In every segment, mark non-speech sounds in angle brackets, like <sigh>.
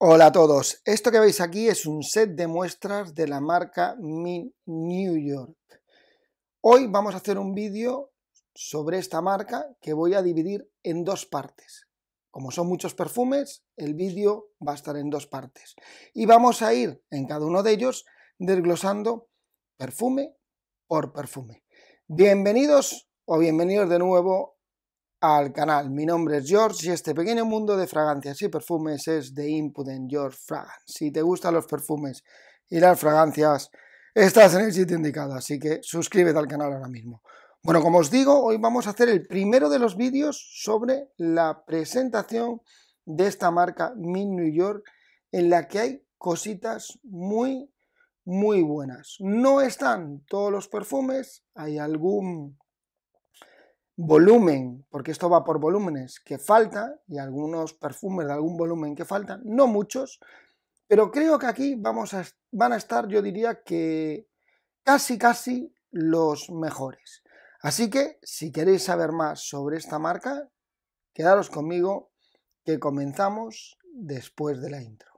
Hola a todos, esto que veis aquí es un set de muestras de la marca Min New York. Hoy vamos a hacer un vídeo sobre esta marca que voy a dividir en dos partes. Como son muchos perfumes, el vídeo va a estar en dos partes. Y vamos a ir en cada uno de ellos desglosando perfume por perfume. Bienvenidos o bienvenidos de nuevo al canal. Mi nombre es George y este pequeño mundo de fragancias y perfumes es de Impudent George Fragrance. Si te gustan los perfumes y las fragancias, estás en el sitio indicado, así que suscríbete al canal ahora mismo. Bueno, como os digo, hoy vamos a hacer el primero de los vídeos sobre la presentación de esta marca Min New York, en la que hay cositas muy, muy buenas. No están todos los perfumes, hay algún volumen, porque esto va por volúmenes, que falta, y algunos perfumes de algún volumen que faltan, no muchos, pero creo que aquí vamos van a estar, yo diría que casi, casi los mejores. Así que si queréis saber más sobre esta marca, quedaros conmigo que comenzamos después de la intro.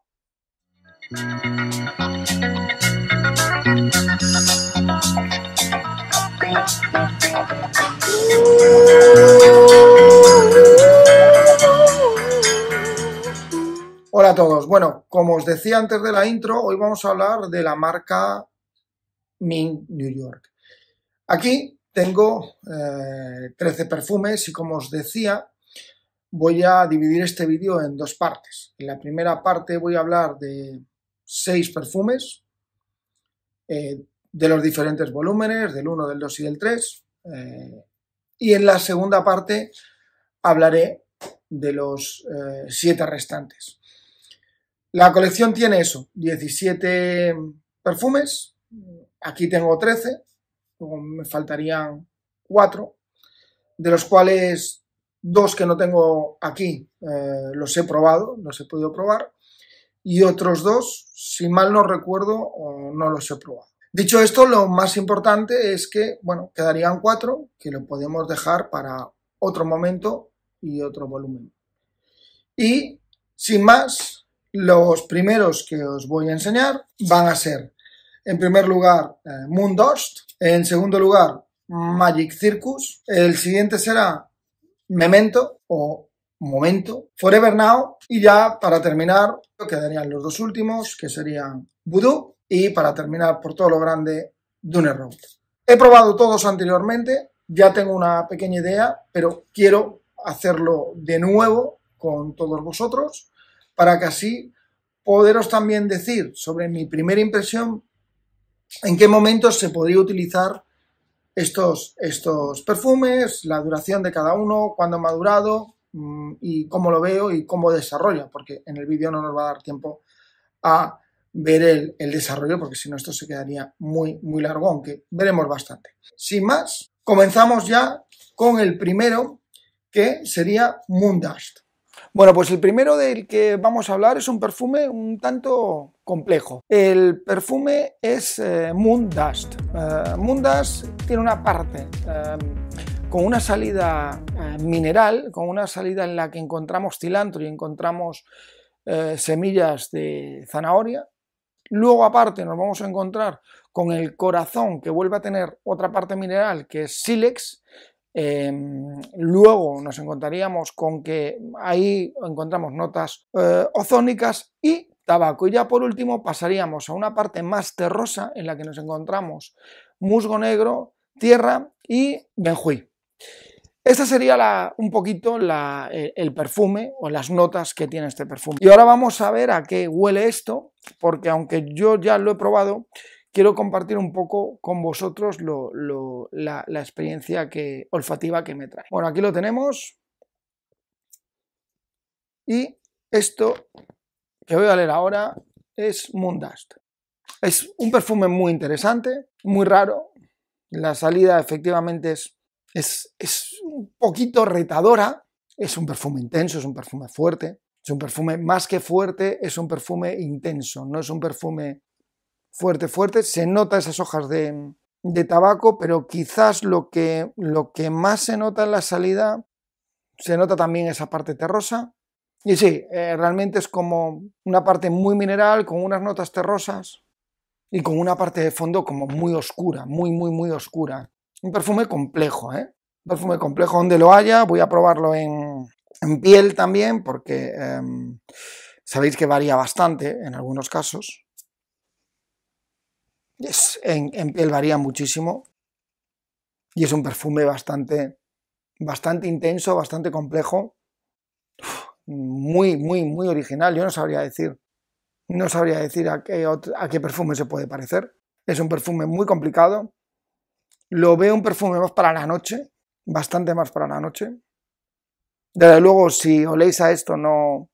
Hola a todos. Bueno, como os decía antes de la intro, hoy vamos a hablar de la marca Ming New York. Aquí tengo 13 eh, perfumes y como os decía, voy a dividir este vídeo en dos partes. En la primera parte voy a hablar de seis perfumes, eh, de los diferentes volúmenes, del 1, del 2 y del 3. Y en la segunda parte hablaré de los eh, siete restantes. La colección tiene eso, 17 perfumes, aquí tengo 13, me faltarían 4, de los cuales dos que no tengo aquí eh, los he probado, los he podido probar, y otros dos, si mal no recuerdo, no los he probado. Dicho esto, lo más importante es que, bueno, quedarían cuatro que lo podemos dejar para otro momento y otro volumen. Y, sin más, los primeros que os voy a enseñar van a ser, en primer lugar, eh, en segundo lugar, Magic Circus, el siguiente será Memento o Momento, Forever Now, y ya para terminar quedarían los dos últimos, que serían Voodoo y para terminar por todo lo grande, Dune Road. He probado todos anteriormente, ya tengo una pequeña idea, pero quiero hacerlo de nuevo con todos vosotros para que así poderos también decir sobre mi primera impresión en qué momentos se podría utilizar estos, estos perfumes, la duración de cada uno, cuándo ha madurado mm, y cómo lo veo y cómo desarrolla, porque en el vídeo no nos va a dar tiempo a ver el, desarrollo, porque si no esto se quedaría muy, muy largo, aunque veremos bastante. Sin más, comenzamos ya con el primero, que sería Moondust. Bueno, pues el primero del que vamos a hablar es un perfume un tanto complejo. El perfume es eh, Moondust. Eh, Moon Dust. tiene una parte eh, con una salida mineral, con una salida en la que encontramos cilantro y encontramos semillas de zanahoria, Luego aparte nos vamos a encontrar con el corazón que vuelve a tener otra parte mineral que es sílex. Em, luego nos encontraríamos con que ahí encontramos notas eh, ozónicas y tabaco. Y ya por último pasaríamos a una parte más terrosa en la que nos encontramos musgo negro, tierra y benjuí. Esta sería un poquito el, perfume o las notas que tiene este perfume. Y ahora vamos a ver a qué huele esto, porque aunque yo ya lo he probado, quiero compartir un poco con vosotros la, experiencia olfativa que me trae. Bueno, aquí lo tenemos. Y esto que voy a leer ahora es Moondust. Es un perfume muy interesante, muy raro. La salida efectivamente es es, un poquito retadora, es un perfume intenso, es un perfume fuerte, es un perfume más que fuerte, es un perfume intenso, no es un perfume fuerte, fuerte. Se nota esas hojas de, tabaco, pero quizás lo que, lo que más se nota en la salida, se nota también esa parte terrosa. Y sí, eh, realmente es como una parte muy mineral, con unas notas terrosas y con una parte de fondo como muy oscura, muy, muy, muy oscura. Un perfume complejo, ¿eh? Un perfume complejo donde lo haya. Voy a probarlo en, piel también, porque em, sabéis que varía bastante en algunos casos. en, piel varía muchísimo. Y es un perfume bastante, bastante intenso, bastante complejo. muy, muy, muy original. Yo no sabría decir. No sabría decir a qué, a qué perfume se puede parecer. Es un perfume muy complicado, lo veo un perfume más para la noche, bastante más para la noche. Desde luego, si oléis a esto, no,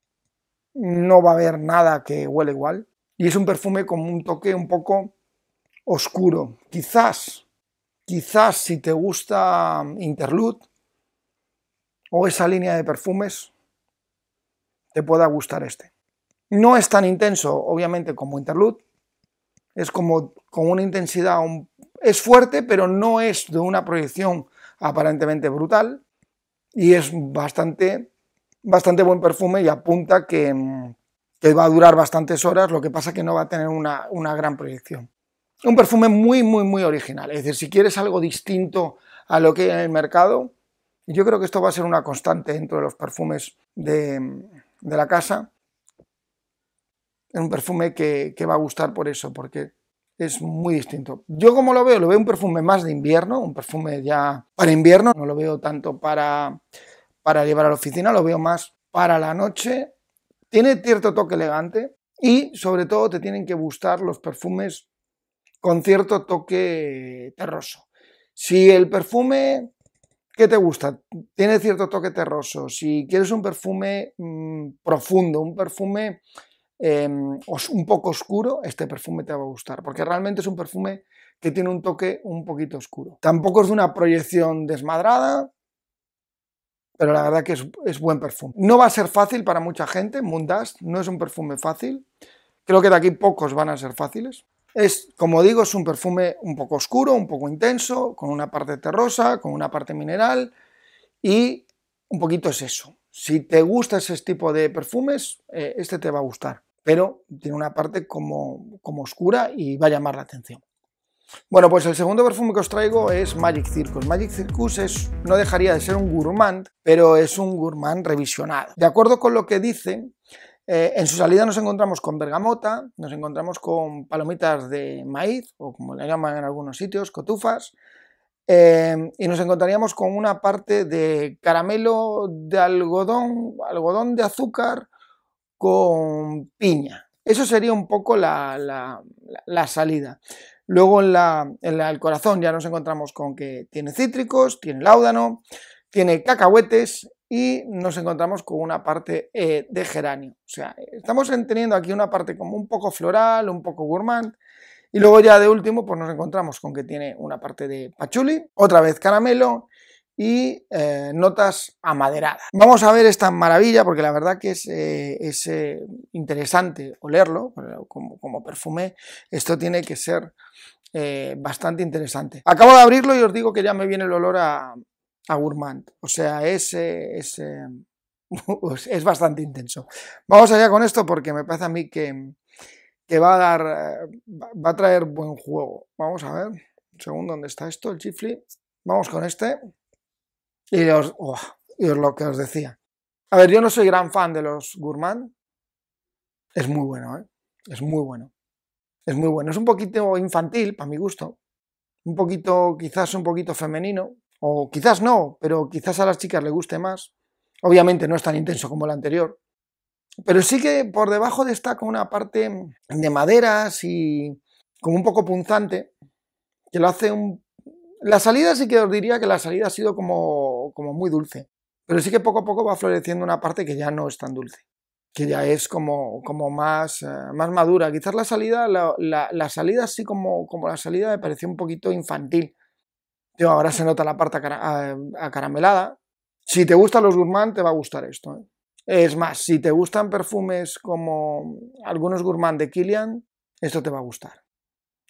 no va a haber nada que huele igual. Y es un perfume con un toque un poco oscuro. Quizás, quizás si te gusta Interlude o esa línea de perfumes, te pueda gustar este. No es tan intenso, obviamente, como Interlude. Es como con una intensidad un es fuerte, pero no es de una proyección aparentemente brutal y es bastante, bastante buen perfume y apunta que, mm, que va a durar bastantes horas, lo que pasa que no va a tener una, gran proyección. Un perfume muy, muy, muy original. Es decir, si quieres algo distinto a lo que hay en el mercado, yo creo que esto va a ser una constante dentro de los perfumes de, de la casa. Es un perfume que, que va a gustar por eso, porque es muy distinto. Yo como lo veo, lo veo un perfume más de invierno, un perfume ya para invierno, no lo veo tanto para, para llevar a la oficina, lo veo más para la noche. Tiene cierto toque elegante y sobre todo te tienen que gustar los perfumes con cierto toque terroso. Si el perfume que te gusta tiene cierto toque terroso, si quieres un perfume mm, profundo, un perfume Em, un poco oscuro, este perfume te va a gustar, porque realmente es un perfume que tiene un toque un poquito oscuro. Tampoco es de una proyección desmadrada, pero la verdad que es, buen perfume. No va a ser fácil para mucha gente, Dust, no es un perfume fácil, creo que de aquí pocos van a ser fáciles. Es, como digo, es un perfume un poco oscuro, un poco intenso, con una parte terrosa, con una parte mineral y un poquito es eso. Si te gusta ese tipo de perfumes, eh, este te va a gustar pero tiene una parte como, oscura y va a llamar la atención. Bueno, pues el segundo perfume que os traigo es Magic Circus. Magic Circus es, no dejaría de ser un gourmand, pero es un gourmand revisionado. De acuerdo con lo que dice, eh, en su salida nos encontramos con bergamota, nos encontramos con palomitas de maíz, o como le llaman en algunos sitios, cotufas, eh, y nos encontraríamos con una parte de caramelo de algodón, algodón de azúcar, con piña. Eso sería un poco la, salida. Luego en, el corazón ya nos encontramos con que tiene cítricos, tiene láudano, tiene cacahuetes y nos encontramos con una parte eh, de geranio. O sea, estamos teniendo aquí una parte como un poco floral, un poco gourmand. Y luego ya de último, pues nos encontramos con que tiene una parte de pachuli, otra vez caramelo y eh, notas amaderadas. Vamos a ver esta maravilla porque la verdad que es, eh, es eh, interesante olerlo como, como, perfume. Esto tiene que ser bastante interesante. Acabo de abrirlo y os digo que ya me viene el olor a, a gourmand. O sea, es, <laughs> pues es, bastante intenso. Vamos allá con esto porque me parece a mí que, que va a dar va a traer buen juego. Vamos a ver. Un segundo, ¿dónde está esto? El chifli. Vamos con este. Oh, y os, lo que os decía. A ver, yo no soy gran fan de los gourmand. Es muy bueno, ¿eh? Es muy bueno. Es muy bueno. Es un poquito infantil, para mi gusto. Un poquito, quizás un poquito femenino. O quizás no, pero quizás a las chicas le guste más. Obviamente no es tan intenso como el anterior. Pero sí que por debajo destaca una parte de maderas y como un poco punzante, que lo hace un la salida sí que os diría que la salida ha sido como, muy dulce, pero sí que poco a poco va floreciendo una parte que ya no es tan dulce, que ya es como, eh, más, madura. Quizás la salida, la, salida sí como, la salida me pareció un poquito infantil. ahora se nota la parte acaramelada. Si te gustan los gourmand, te va a gustar esto. ¿eh? Es más, si te gustan perfumes como algunos gourmand de Kilian, esto te va a gustar.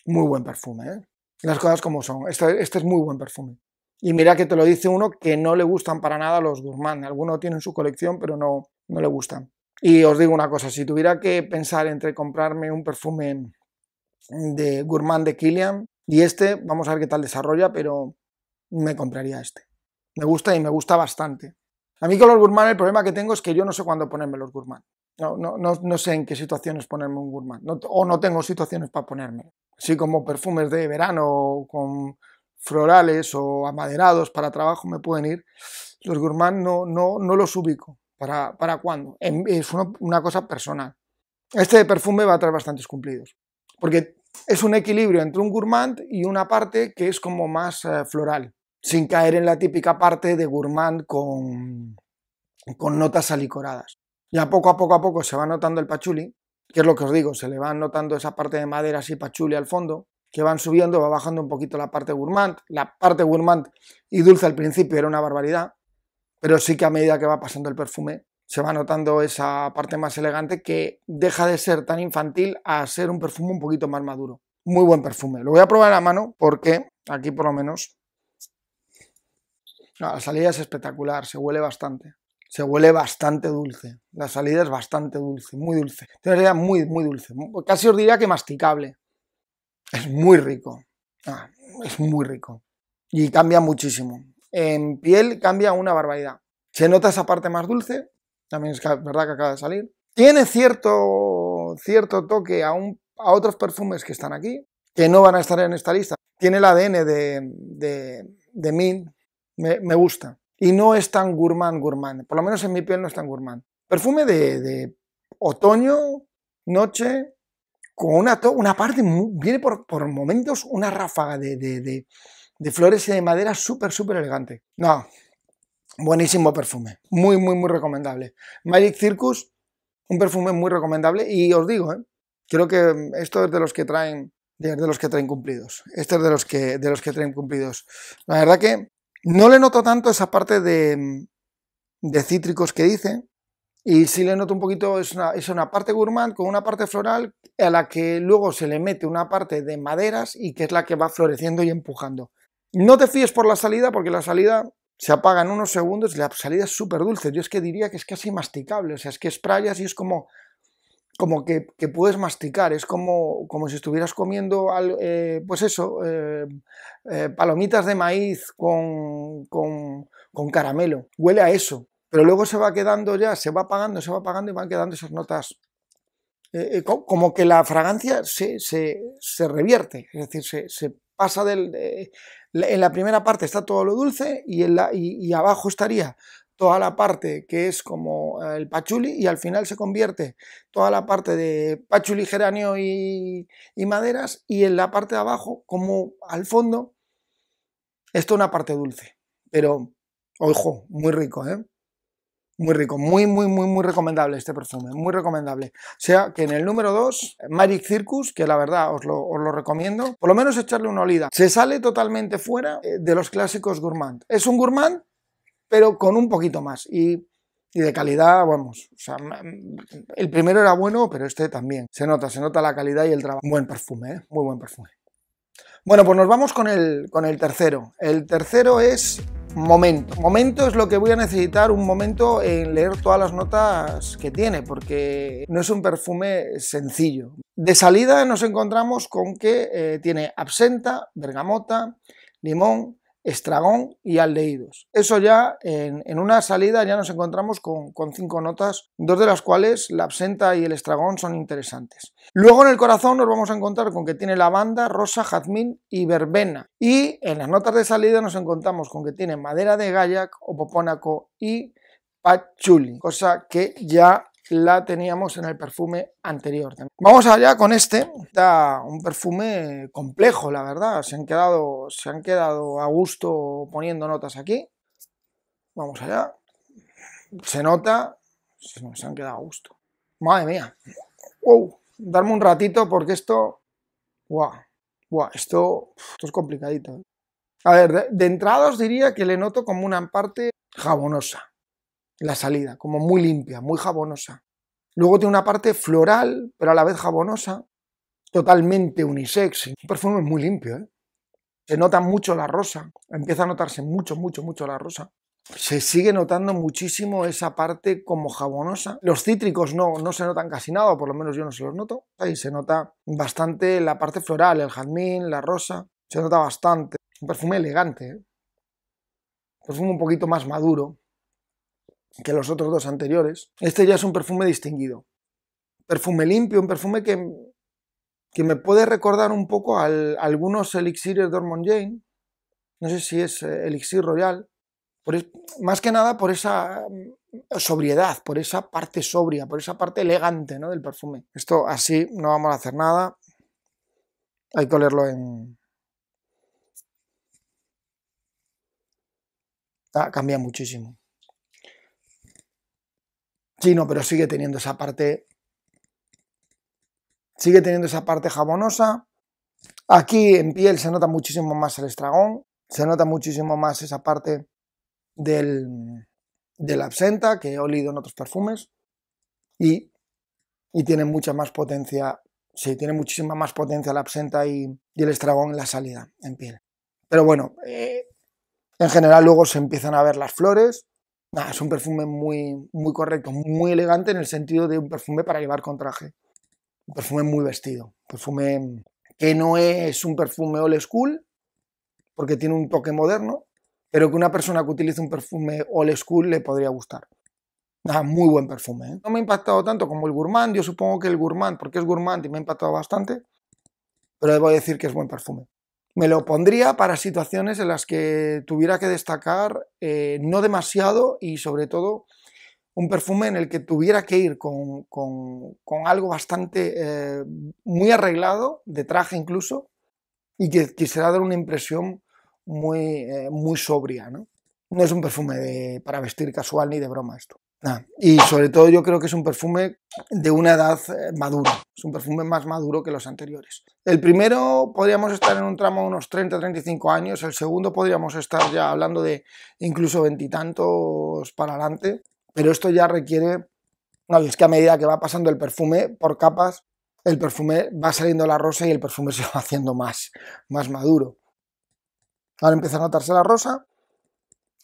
Muy buen perfume, ¿eh? Las cosas como son. Este, este, es muy buen perfume. Y mira que te lo dice uno que no le gustan para nada los gourmand. Algunos tienen su colección, pero no, no le gustan. Y os digo una cosa, si tuviera que pensar entre comprarme un perfume de gourmand de Kilian y este, vamos a ver qué tal desarrolla, pero me compraría este. Me gusta y me gusta bastante. A mí con los gourmand el problema que tengo es que yo no sé cuándo ponerme los gourmand. No, no, no, sé en qué situaciones ponerme un gourmand. o no tengo situaciones para ponerme así como perfumes de verano con florales o amaderados para trabajo me pueden ir. Los gourmand no, no, no los ubico. ¿Para, para cuándo? Es una, cosa personal. Este perfume va a traer bastantes cumplidos, porque es un equilibrio entre un gourmand y una parte que es como más eh, floral, sin caer en la típica parte de gourmand con, con notas alicoradas. Ya poco a poco a poco se va notando el pachuli, que es lo que os digo, se le van notando esa parte de madera así pachulia al fondo, que van subiendo, va bajando un poquito la parte gourmand, la parte gourmand y dulce al principio era una barbaridad, pero sí que a medida que va pasando el perfume se va notando esa parte más elegante que deja de ser tan infantil a ser un perfume un poquito más maduro. Muy buen perfume. Lo voy a probar a mano porque aquí por lo menos la salida es espectacular, se huele bastante se huele bastante dulce. La salida es bastante dulce, muy dulce. Tiene una muy, muy dulce. Casi os diría que masticable. Es muy rico. Ah, es muy rico. Y cambia muchísimo. En piel cambia una barbaridad. Se nota esa parte más dulce. También es verdad que acaba de salir. Tiene cierto, cierto toque a, a otros perfumes que están aquí, que no van a estar en esta lista. Tiene el ADN de, de, Me, me gusta y no es tan gourmand, gourmand. Por lo menos en mi piel no es tan gourmand. Perfume de, otoño, noche, con una, una parte, viene por, momentos una ráfaga de, flores y de madera súper, súper elegante. No, buenísimo perfume. Muy, muy, muy recomendable. Magic Circus, un perfume muy recomendable. Y os digo, ¿eh? creo que mm, esto es de los que traen de, los que traen cumplidos. Este es de los que, de los que traen cumplidos. La verdad que no le noto tanto esa parte de, mm, de cítricos que dice, y sí le noto un poquito, es una, es una parte gourmand con una parte floral a la que luego se le mete una parte de maderas y que es la que va floreciendo y empujando. No te fíes por la salida porque la salida se apaga en unos segundos y la salida es súper dulce. Yo es que diría que es casi masticable, o sea, es que es prayas y es como como que, puedes masticar, es como, si estuvieras comiendo, eh, pues eso, eh, eh, palomitas de maíz con, con, caramelo, huele a eso, pero luego se va quedando ya, se va apagando, se va apagando y van quedando esas notas, como que la fragancia se, se, revierte, es decir, se, pasa del... en la primera parte está todo lo dulce y, en la, y abajo estaría toda la parte que es como eh, el pachuli y al final se convierte toda la parte de pachuli, geranio y, maderas y en la parte de abajo, como al fondo, esto es una parte dulce, pero ojo, muy rico, ¿eh? Muy rico, muy, muy, muy, muy recomendable este perfume, muy recomendable. O sea que en el número 2, Magic Circus, que la verdad os lo, os lo, recomiendo, por lo menos echarle una olida. Se sale totalmente fuera eh, de los clásicos gourmand. Es un gourmand pero con un poquito más. Y, de calidad, vamos, el primero era bueno, pero este también. Se nota, se nota la calidad y el trabajo. Buen perfume, ¿eh? muy buen perfume. Bueno, pues nos vamos con el, con el tercero. El tercero es momento. Momento es lo que voy a necesitar un momento en leer todas las notas que tiene, porque no es un perfume sencillo. De salida nos encontramos con que eh, tiene absenta, bergamota, limón, Estragón y aldeídos. Eso ya en, una salida ya nos encontramos con, cinco notas, dos de las cuales la absenta y el estragón son interesantes. Luego en el corazón nos vamos a encontrar con que tiene lavanda, rosa, jazmín y verbena. Y en las notas de salida nos encontramos con que tiene madera de gallac, opopónaco y patchouli, cosa que ya la teníamos en el perfume anterior. Vamos allá con este, da un perfume complejo, la verdad, se han quedado, se han quedado a gusto poniendo notas aquí. Vamos allá, se nota, se han quedado a gusto. Madre mía, darme un ratito porque esto, guau, esto, es complicadito. ¿eh? A ver, de, de entrada os diría que le noto como una parte jabonosa, la salida, como muy limpia, muy jabonosa. Luego tiene una parte floral, pero a la vez jabonosa, totalmente unisex. Un perfume muy limpio, ¿eh? Se nota mucho la rosa, empieza a notarse mucho, mucho, mucho la rosa. Se sigue notando muchísimo esa parte como jabonosa. Los cítricos no, no se notan casi nada, por lo menos yo no se los noto. Ahí se nota bastante la parte floral, el jazmín, la rosa. Se nota bastante. Un perfume elegante, ¿eh? un perfume un poquito más maduro, que los otros dos anteriores. Este ya es un perfume distinguido. Perfume limpio, un perfume que, me puede recordar un poco a algunos elixires de Ormond Jane. No sé si es eh, elixir royal. Por, más que nada por esa mm, sobriedad, por esa parte sobria, por esa parte elegante ¿no? del perfume. Esto así no vamos a hacer nada. Hay que olerlo en... Ah, cambia muchísimo no, pero sigue teniendo esa parte. Sigue teniendo esa parte jabonosa. Aquí en piel se nota muchísimo más el estragón, se nota muchísimo más esa parte del, la absenta que he olido en otros perfumes y, tiene mucha más potencia, sí, tiene muchísima más potencia la absenta y, el estragón en la salida en piel. Pero bueno, eh, en general luego se empiezan a ver las flores, es un perfume muy, muy correcto, muy elegante en el sentido de un perfume para llevar con traje. Un perfume muy vestido. Perfume que no es un perfume old school, porque tiene un toque moderno, pero que una persona que utilice un perfume old school le podría gustar. muy buen perfume. ¿eh? No me ha impactado tanto como el Gourmand. Yo supongo que el Gourmand, porque es Gourmand y me ha impactado bastante, pero voy a decir que es buen perfume. Me lo pondría para situaciones en las que tuviera que destacar eh, no demasiado y sobre todo un perfume en el que tuviera que ir con, algo bastante eh, muy arreglado, de traje incluso, y que quisiera dar una impresión muy, eh, muy sobria. ¿no? no es un perfume para vestir casual ni de broma esto. Y sobre todo yo creo que es un perfume de una edad eh, madura, es un perfume más maduro que los anteriores. El primero podríamos estar en un tramo de unos 30-35 años, el segundo podríamos estar ya hablando de incluso veintitantos para adelante, pero esto ya requiere, es que a medida que va pasando el perfume por capas, el perfume va saliendo la rosa y el perfume <laughs> se va haciendo más, más maduro. Ahora empieza a notarse la rosa,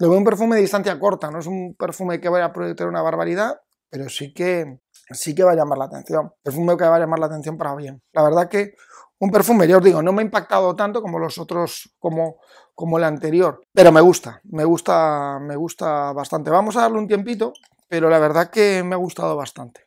lo veo un perfume de distancia corta, no es un perfume que vaya a proyectar una barbaridad, pero sí que, sí que va a llamar la atención. Perfume que va a llamar la atención para bien. La verdad que un perfume, ya os digo, no me ha impactado tanto como los otros, como, como el anterior, pero me gusta, me gusta, me gusta bastante. Vamos a darle un tiempito, pero la verdad que me ha gustado bastante.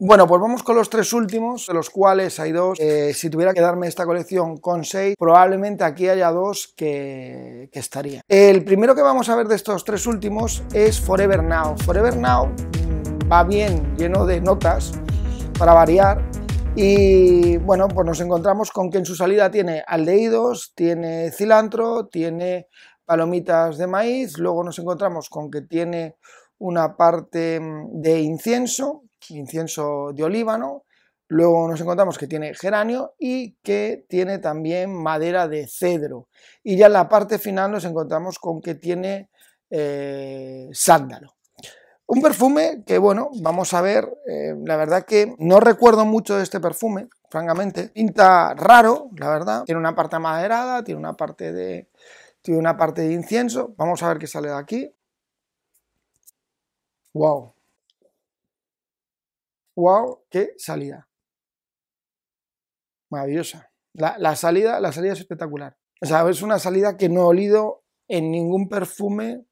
Bueno, pues vamos con los tres últimos, de los cuales hay dos. Eh, si tuviera que darme esta colección con seis, probablemente aquí haya dos que, que estarían. El primero que vamos a ver de estos tres últimos es Forever Now. Forever Now mm, va bien, lleno de notas, para variar. Y bueno, pues nos encontramos con que en su salida tiene aldeídos, tiene cilantro, tiene palomitas de maíz, luego nos encontramos con que tiene una parte mm, de incienso, incienso de olíbano, Luego nos encontramos que tiene geranio y que tiene también madera de cedro. Y ya en la parte final nos encontramos con que tiene eh, sándalo. Un perfume que, bueno, vamos a ver, eh, la verdad que no recuerdo mucho de este perfume, francamente. Pinta raro, la verdad. Tiene una parte maderada, tiene una parte de, tiene una parte de incienso. Vamos a ver qué sale de aquí. ¡Wow! wow, qué salida. Maravillosa. La, salida, la salida es espectacular. O sea, es una salida que no he olido en ningún perfume.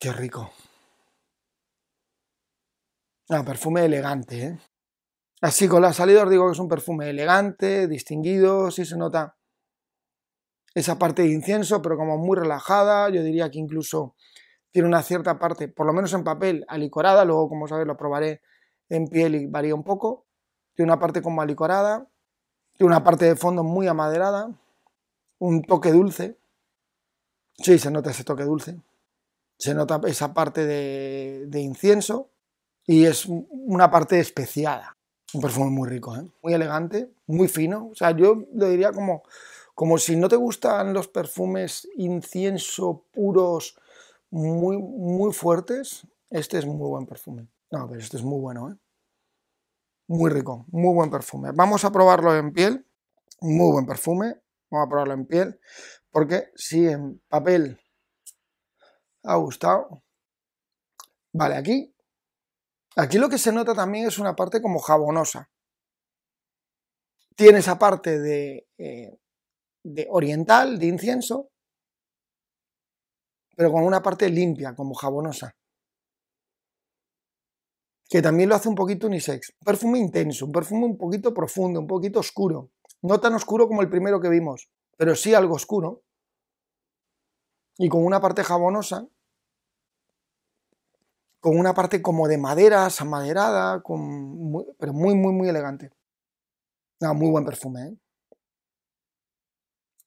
Qué rico. Ah, perfume elegante, ¿eh? Así con la salida os digo que es un perfume elegante, distinguido, sí se nota esa parte de incienso, pero como muy relajada, yo diría que incluso tiene una cierta parte, por lo menos en papel, alicorada, luego como sabéis lo probaré en piel varía un poco. Tiene una parte con alicorada. tiene una parte de fondo muy amaderada, un toque dulce. Sí, se nota ese toque dulce. Se nota esa parte de, de incienso y es una parte especiada. Un perfume muy rico, ¿eh? muy elegante, muy fino. O sea, yo lo diría como, como si no te gustan los perfumes incienso puros muy, muy fuertes, este es muy buen perfume. No, pero esto es muy bueno, ¿eh? Muy rico, muy buen perfume. Vamos a probarlo en piel. Muy buen perfume. Vamos a probarlo en piel. Porque si en papel ha gustado. Vale, aquí. Aquí lo que se nota también es una parte como jabonosa. Tiene esa parte de eh, oriental, de incienso, pero con una parte limpia, como jabonosa que también lo hace un poquito unisex. Un perfume intenso, un perfume un poquito profundo, un poquito oscuro. No tan oscuro como el primero que vimos, pero sí algo oscuro. Y con una parte jabonosa, con una parte como de madera, amaderada, con pero muy, muy, muy elegante. No, ah, muy buen perfume. ¿eh?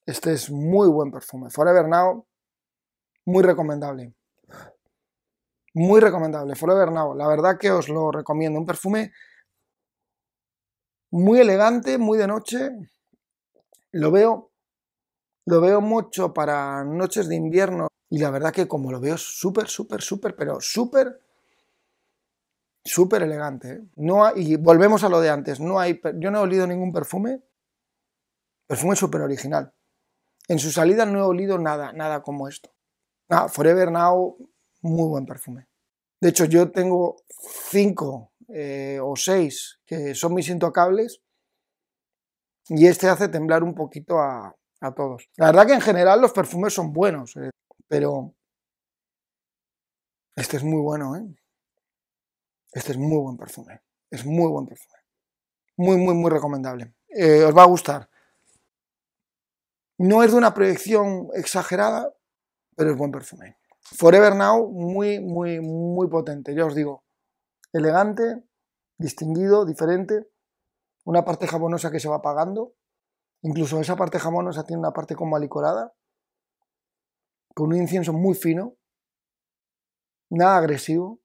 Este es muy buen perfume. Forever Now, muy recomendable. Muy recomendable, Forever Now. La verdad que os lo recomiendo. Un perfume muy elegante, muy de noche. Lo veo, lo veo mucho para noches de invierno. Y la verdad que como lo veo súper, súper, súper, pero súper, súper elegante. ¿eh? No y volvemos a lo de antes. No hay, yo no he olido ningún perfume. Perfume súper original. En su salida no he olido nada, nada como esto. Ah, Forever Now muy buen perfume. De hecho, yo tengo cinco eh, o seis que son mis intocables y este hace temblar un poquito a, todos. La verdad que en general los perfumes son buenos, eh, pero este es muy bueno, ¿eh? Este es muy buen perfume. Es muy buen perfume. Muy, muy, muy recomendable. Eh, os va a gustar. No es de una proyección exagerada, pero es buen perfume. Forever Now, muy, muy, muy potente, ya os digo. Elegante, distinguido, diferente. Una parte jamonosa que se va apagando. Incluso esa parte jamonosa tiene una parte como alicorada. Con un incienso muy fino. Nada agresivo.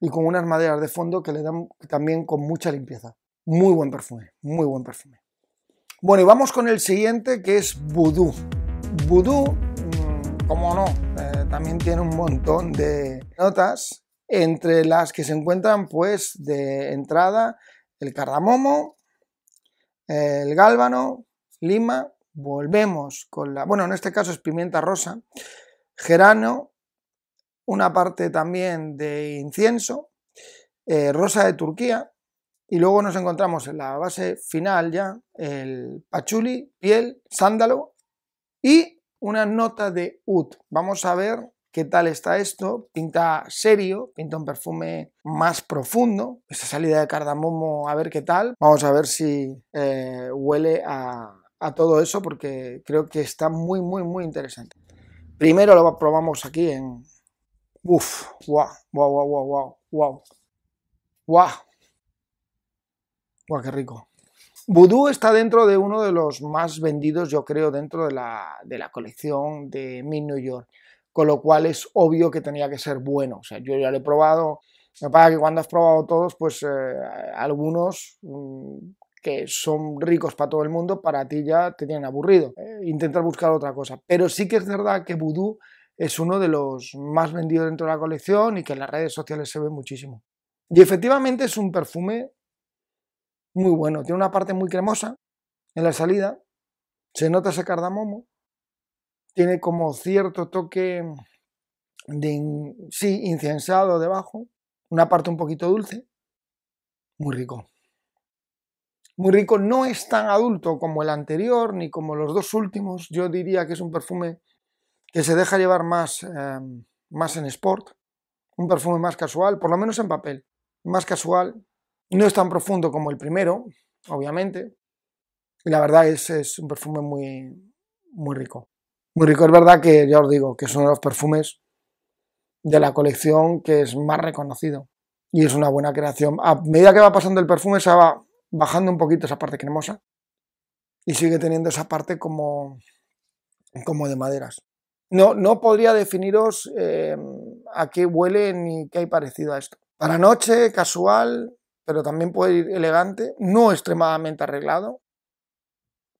Y con unas maderas de fondo que le dan también con mucha limpieza. Muy buen perfume, muy buen perfume. Bueno, y vamos con el siguiente que es Voodoo. Voodoo cómo no, eh, también tiene un montón de notas, entre las que se encuentran pues de entrada el cardamomo, el gálbano, lima, volvemos con la, bueno en este caso es pimienta rosa, gerano, una parte también de incienso, eh, rosa de Turquía, y luego nos encontramos en la base final ya el pachuli, piel, sándalo y una nota de oud. Vamos a ver qué tal está esto. Pinta serio, pinta un perfume más profundo. Esta salida de cardamomo, a ver qué tal. Vamos a ver si eh, huele a, todo eso porque creo que está muy, muy, muy interesante. Primero lo probamos aquí en... Uf, wow, wow, wow, wow, wow, wow, wow, qué rico. Voodoo está dentro de uno de los más vendidos, yo creo, dentro de la, de la colección de Mid New York, con lo cual es obvio que tenía que ser bueno. O sea, yo ya lo he probado. Me pasa que cuando has probado todos, pues eh, algunos mm, que son ricos para todo el mundo, para ti ya te tienen aburrido. Eh, Intentar buscar otra cosa. Pero sí que es verdad que Voodoo es uno de los más vendidos dentro de la colección y que en las redes sociales se ve muchísimo. Y efectivamente es un perfume muy bueno. Tiene una parte muy cremosa en la salida. Se nota ese cardamomo. Tiene como cierto toque de, sí, incensado debajo. Una parte un poquito dulce. Muy rico. Muy rico. No es tan adulto como el anterior ni como los dos últimos. Yo diría que es un perfume que se deja llevar más, em, más en sport. Un perfume más casual, por lo menos en papel. Más casual, no es tan profundo como el primero, obviamente. Y la verdad es, es un perfume muy, muy rico. Muy rico, es verdad que ya os digo que es uno de los perfumes de la colección que es más reconocido. Y es una buena creación. A medida que va pasando el perfume se va bajando un poquito esa parte cremosa. Y sigue teniendo esa parte como, como de maderas. No, no podría definiros eh, a qué huele ni qué hay parecido a esto. Para noche, casual, pero también puede ir elegante, no extremadamente arreglado,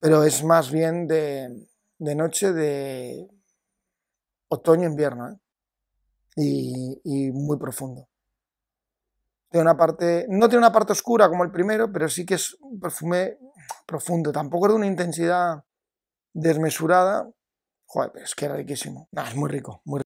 pero es más bien de, de noche de otoño-invierno ¿eh? y, muy profundo. Tiene una parte, no tiene una parte oscura como el primero, pero sí que es un perfume profundo. Tampoco de una intensidad desmesurada. Joder, pero es que era riquísimo. es muy rico, muy rico.